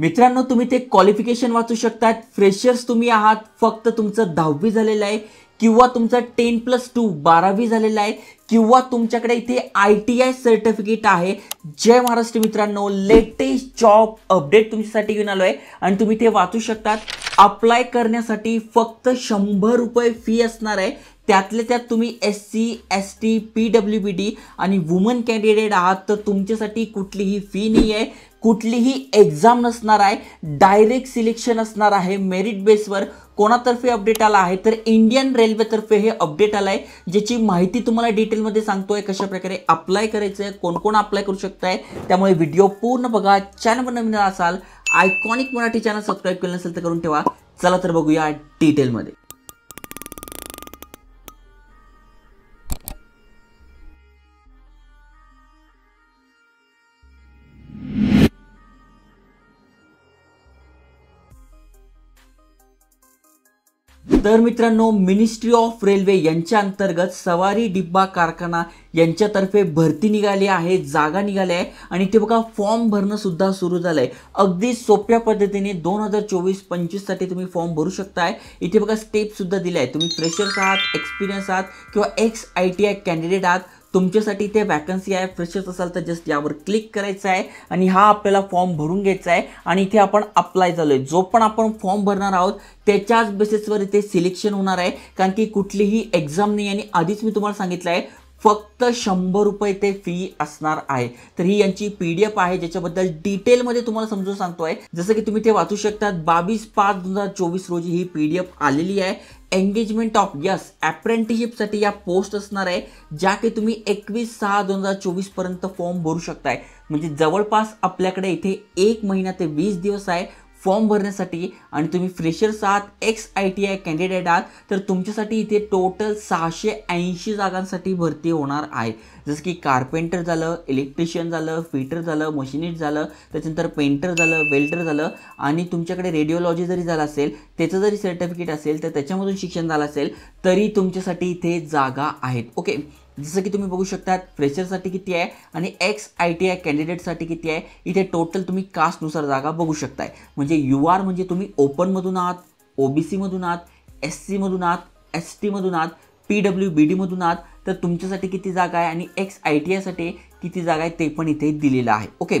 मित्रांनो तुम्ही ते क्वालिफिकेशन वाचू शकतात फ्रेशर्स तुम्ही आहात फक्त तुमचं दहावी झालेलं आहे किंवा तुमचं टेन प्लस टू बारावी झालेलं आहे किंवा तुमच्याकडे इथे आय टी आय सर्टिफिकेट आहे जय महाराष्ट्र मित्रांनो लेटेस्ट जॉब अपडेट तुमच्यासाठी घेऊन आलो आहे आणि तुम्ही ते वाचू शकतात अप्लाय करण्यासाठी फक्त शंभर रुपये फी असणार आहे त्यातल्या त्यात तुम्ही S C S T P W B D आणि वुमन कॅन्डिडेट आहात तर तुमच्यासाठी कुठलीही फी नाही आहे कुठलीही एक्झाम नसणार आहे डायरेक्ट सिलेक्शन असणार आहे मेरिट बेसवर कोणातर्फे अपडेट आला आहे तर इंडियन रेल्वेतर्फे हे अपडेट आलं आहे ज्याची माहिती तुम्हाला डिटेलमध्ये सांगतो आहे कशाप्रकारे अप्लाय करायचं आहे कोण कोण अप्लाय करू शकताय त्यामुळे व्हिडिओ पूर्ण बघा चॅनल नवीन असाल आयकॉनिक मराठी चॅनल सबस्क्राईब केलं नसेल तर करून ठेवा चला तर बघूया डिटेलमध्ये तर मित्रांनो मिनिस्ट्री ऑफ रेल्वे यांच्या अंतर्गत सवारी डिब्बा कारखाना यांच्यातर्फे भरती निघाली आहे जागा निघाल्या आहे आणि ते बघा फॉर्म भरणं सुद्धा सुरू झालं आहे अगदी सोप्या पद्धतीने दोन हजार चोवीस पंचवीससाठी तुम्ही फॉर्म भरू शकताय इथे बघा स्टेपसुद्धा दिल्या आहे तुम्ही फ्रेशर्स आहात एक्सपिरियन्स आहात किंवा ex I T I candidate आहात तुमच्यासाठी इथे वॅकन्सी आहे फ्रेशच असाल तर जस्ट यावर क्लिक करायचं आहे आणि हा आपल्याला फॉर्म भरून घ्यायचा आहे आणि इथे आपण अप्लाय झालो आहे जो पण आपण फॉर्म भरणार आहोत त्याच्याच बेसिसवर इथे सिलेक्शन होणार आहे कारण की कुठलीही एक्झाम नाही आणि आधीच मी तुम्हाला सांगितलं आहे फक्त शंभर रुपये ते फी असणार आहे तर ही यांची पी डी एफ आहे ज्याच्याबद्दल डिटेलमध्ये तुम्हाला समजून सांगतो आहे जसं की तुम्ही ते वाचू शकतात बावीस पाच दोन हजार चोवीस रोजी ही पी डी एफ आलेली आहे एंगेजमेंट ऑफ यस ॲप्रेंटिशिपसाठी या पोस्ट असणार आहे ज्या की तुम्ही एकवीस सहा दोन हजार चोवीसपर्यंत फॉर्म भरू शकताय म्हणजे जवळपास आपल्याकडे इथे एक महिना ते वीस दिवस आहे फॉर्म भरण्यासाठी आणि तुम्ही फ्रेशर्स आहात ex I T I candidate आहात तर तुमच्यासाठी इथे टोटल सहाशे ऐंशी जागांसाठी भरती होणार आहे जसं की कार्पेंटर झालं इलेक्ट्रिशियन झालं फिटर झालं मशिनिस्ट झालं त्याच्यानंतर पेंटर झालं वेल्डर झालं आणि तुमच्याकडे रेडिओलॉजी जरी झालं असेल त्याचं जरी सर्टिफिकेट असेल तर त्याच्यामधून शिक्षण झालं असेल तरी तुमच्यासाठी इथे जागा आहेत ओके जसं की तुम्ही बघू शकतात फ्रेशरसाठी किती आहे आणि एक्स आय टी आय कॅन्डिडेटसाठी किती आहे इथे टोटल तुम्ही कास्टनुसार जागा बघू शकताय म्हणजे यू आर म्हणजे तुम्ही ओपनमधून आहात ओबीसीमधून आहात एस सीमधून आहात एस टीमधून आहात पी डब्ल्यू बी डीमधून आहात तर तुमच्यासाठी किती जागा आहे आणि एक्स आय टी आयसाठी किती जागा आहे ते पण इथे दिलेलं आहे ओके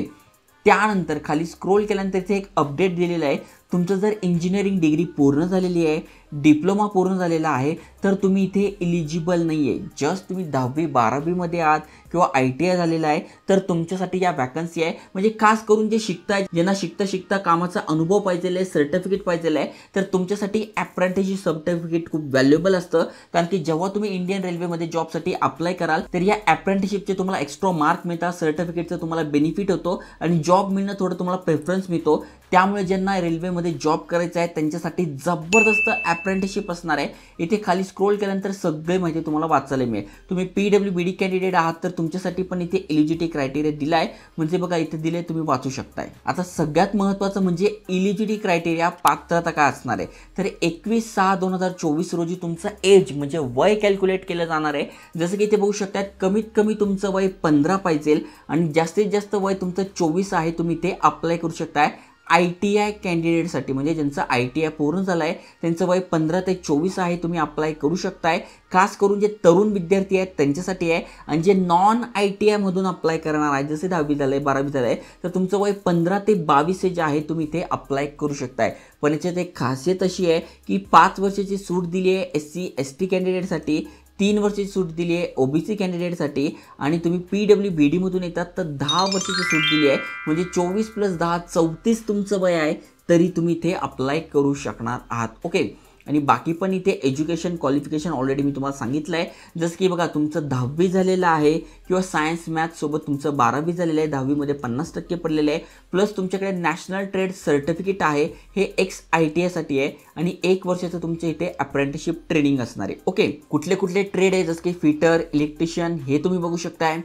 त्यानंतर खाली स्क्रोल केल्यानंतर इथे एक अपडेट दिलेलं आहे तुमचं जर इंजिनिअरिंग डिग्री पूर्ण झालेली आहे डिप्लोमा पूर्ण झालेला आहे तर तुम्ही इथे इलिजिबल नाही आहे जस्ट तुम्ही दहावी बारावीमध्ये आहात किंवा आय टी आय झालेला आहे तर तुमच्यासाठी या वॅकन्सी आहे म्हणजे खास करून जे शिकताय ज्यांना शिकता शिकता कामाचा अनुभव पाहिजे आहे सर्टिफिकेट पाहिजे आहे तर तुमच्यासाठी ॲप्रेंटिसशिप सर्टिफिकेट खूप व्हॅल्युएबल असतं कारण की जेव्हा तुम्ही इंडियन रेल्वेमध्ये जॉबसाठी अप्लाय कराल तर या ॲप्रेंटिसशिपचे तुम्हाला एक्स्ट्रा मार्क मिळतात सर्टिफिकेटचं तुम्हाला बेनिफिट होतो आणि जॉब मिळणं थोडं तुम्हाला प्रेफरन्स मिळतो त्यामुळे ज्यांना रेल्वे मध्ये जॉब करायचा आहे त्यांच्यासाठी जबरदस्त अप्रेंटिसशिप असणार आहे इथे खाली स्क्रोल केल्यानंतर सगळी माहिती तुम्हाला वाचायला मिळेल तुम्ही P W B D candidate आहात तर तुमच्यासाठी पण इथे एलिजिटी क्रायटेरिया दिला आहे म्हणजे बघा इथे दिले तुम्ही वाचू शकताय आता सगळ्यात महत्त्वाचं म्हणजे इलिजिटी क्रायटेरिया पात्रता काय असणार आहे तर एकवीस सहा दोन हजार चोवीस रोजी तुमचं एज म्हणजे वय कॅल्क्युलेट केलं जाणार आहे जसं की इथे बघू शकता कमीत कमी तुमचं वय पंधरा पाहिजे आणि जास्तीत जास्त वय तुमचं चोवीस आहे तुम्ही ते अप्लाय करू शकताय आय टी आय कॅन्डिडेटसाठी म्हणजे ज्यांचं आय टी आय पूर्ण झालं आहे त्यांचं वय पंधरा ते चोवीस आहे तुम्ही अप्लाय करू शकताय खास करून जे तरुण विद्यार्थी आहेत त्यांच्यासाठी आहे आणि जे नॉन आय टी आयमधून अप्लाय करणार आहे जसे दहावी झालं आहे बारावी झालं आहे तर तुमचं वय पंधरा ते बावीस जे आहे तुम्ही ते अप्लाय करू शकताय पण याच्यात एक खासियत अशी आहे की पाच वर्षाची सूट दिली आहे एस सी एस टी कॅन्डिडेटसाठी तीन वर्षाची सूट दिली आहे ओबीसी कॅन्डिडेटसाठी आणि तुम्ही पी डब्ल्यू बी डीमधून येतात तर दहा वर्षाची सूट दिली आहे म्हणजे चोवीस प्लस दहा चौतीस तुमचं वय आहे तरी तुम्ही इथे अप्लाय करू शकणार आहात ओके आणि बाकी पण इथे एज्युकेशन क्वालिफिकेशन ऑलरेडी मी तुम्हाला सांगितलं आहे जसं की बघा तुमचं दहावी झालेलं आहे किंवा सायन्स मॅथ्ससोबत तुमचं बारावी झालेलं आहे दहावीमध्ये पन्नास टक्के पडलेलं आहे प्लस तुमच्याकडे नॅशनल ट्रेड सर्टिफिकेट आहे हे एक्स आय टी आयसाठी आहे आणि एक वर्षाचं तुमच्या इथे अप्रेंटिसशिप ट्रेनिंग असणार आहे ओके कुठले कुठले ट्रेड आहे जसं की फिटर इलेक्ट्रिशियन हे तुम्ही बघू शकताय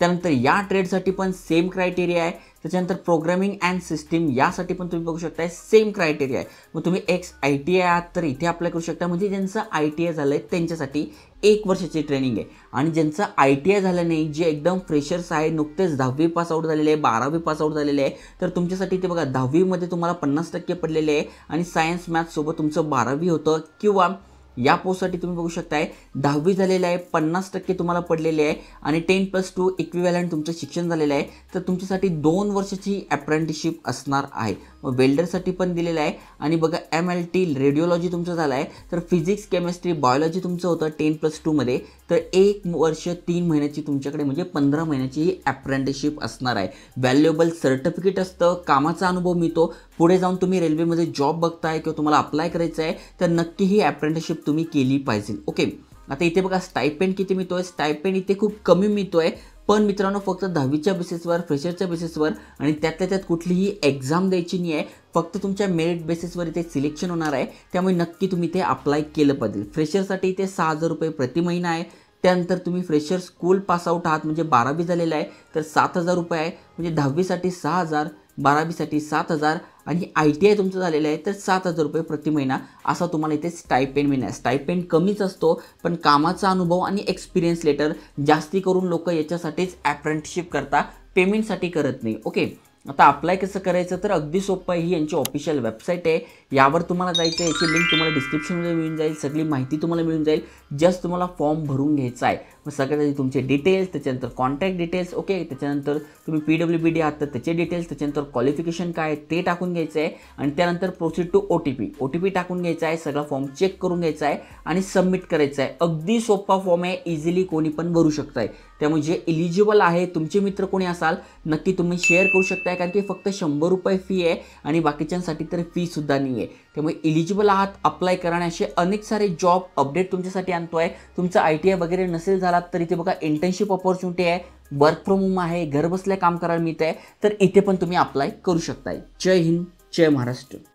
त्यानंतर या ट्रेडसाठी पण सेम क्रायटेरिया आहे त्याच्यानंतर प्रोग्रामिंग अँड सिस्टीम यासाठी पण तुम्ही बघू शकताय सेम क्रायटेरिया आहे मग तुम्ही एक्स आय टी आय आहात तर इथे अप्लाय करू शकता म्हणजे ज्यांचं आय टी आय झालं आहे त्यांच्यासाठी एक वर्षाची ट्रेनिंग आहे आणि ज्यांचं आय टी आय झालं नाही जे एकदम फ्रेशर्स आहे नुकतेच दहावी पासआउट झालेले आहे बारावी पासआउट झालेले आहे तर तुमच्यासाठी ते बघा दहावीमध्ये तुम्हाला पन्नास टक्के पडलेले आहे आणि सायन्स मॅथ्ससोबत तुमचं बारावी होतं किंवा या पोस्टसाठी तुम्ही बघू शकताय दहावी झालेलं आहे पन्नास टक्के तुम्हाला पडलेले आहे आणि टेन प्लस टू इक्विव्हॅलंट तुमचं शिक्षण झालेलं आहे तर तुमच्यासाठी दोन वर्षाची अप्रेंटिसशिप असणार आहे वेल्डरसाठी पण दिलेलं आहे आणि बघा एम एल टी रेडिओलॉजी तुमचं झालं आहे तर फिजिक्स केमिस्ट्री बायोलॉजी तुमचं होतं टेन प्लस टूमध्ये तर एक वर्ष तीन महिन्याची तुमच्याकडे म्हणजे पंधरा महिन्याची ही ॲप्रेंटिसशिप असणार आहे व्हॅल्युएबल सर्टिफिकेट असतं कामाचा अनुभव मिळतो पुढे जाऊन तुम्ही रेल्वेमध्ये जॉब बघताय किंवा तुम्हाला अप्लाय करायचं आहे तर नक्की ही ॲप्रेंटिसशिप तुम्ही केली पाहिजे ओके आता इथे बघा स्टायपेंड किती मिळतो आहे स्टायपेंड इथे खूप कमी मिळतो आहे पण मित्रांनो फक्त दहावीच्या बेसिसवर फ्रेशरच्या बेसिसवर आणि त्यातल्या त्यात कुठलीही एक्झाम द्यायची नाही आहे फक्त तुमच्या मेरिट बेसिसवर इथे सिलेक्शन होणार आहे त्यामुळे नक्की तुम्ही ते अप्लाय केलं पाहिजे फ्रेशरसाठी इथे सहा हजार रुपये प्रति महिना आहे त्यानंतर तुम्ही फ्रेशर स्कूल पासआउट आहात म्हणजे बारावी झालेलं आहे तर सात हजार रुपये आहे म्हणजे दहावीसाठी सहा हजार बारावीसाठी सात हजार आणि आय टी आय तुमचं झालेलं आहे तर सात हजार रुपये प्रति महिना असा तुम्हाला इथे स्टायपेंड मिळणार स्टायपेंड कमीच असतो पण कामाचा अनुभव आणि एक्सपिरियन्स लेटर जास्ती करून लोक याच्यासाठीच ॲप्रेंटशिप करता पेमेंटसाठी करत नाही ओके आता अप्लाय कसं करायचं तर अगदी सोपं आहे ही यांची ऑफिशियल वेबसाईट आहे यावर तुम्हाला जायचं आहे याची लिंक तुम्हाला डिस्क्रिप्शनमध्ये मिळून जाईल सगळी माहिती तुम्हाला मिळून जाईल जस्ट तुम्हाला फॉर्म भरून घ्यायचा आहे मग सगळ्यात आधी तुमचे डिटेल्स त्याच्यानंतर कॉन्टॅक्ट डिटेल्स ओके त्याच्यानंतर तुम्ही पी डब्ल्यू बी डी आहात तर त्याचे डिटेल्स त्याच्यानंतर क्वालिफिकेशन काय आहे ते टाकून घ्यायचं आहे आणि त्यानंतर proceed to O T P O T P टाकून घ्यायचा आहे सगळा फॉर्म चेक करून घ्यायचा आहे आणि सबमिट करायचा आहे अगदी सोपा फॉर्म आहे इझिली कोणी पण भरू आहे त्यामुळे जे एलिजिबल आहे तुमचे मित्र कोणी असाल नक्की तुम्ही शेअर करू शकताय कारण की फक्त शंभर रुपये फी आहे आणि बाकीच्यांसाठी तर फीसुद्धा नाही आहे त्यामुळे एलिजिबल आहात अप्लाय असे अनेक सारे जॉब अपडेट तुमच्यासाठी आणतो आहे तुमचं आय टी आय वगैरे नसेल झाला तर इथे बघा इंटर्नशिप ऑपॉर्च्युनिटी आहे वर्क फ्रॉम होम आहे घरबसल्या काम करायला मिळत आहे तर इथे पण तुम्ही अप्लाय करू शकताय जय हिंद जय महाराष्ट्र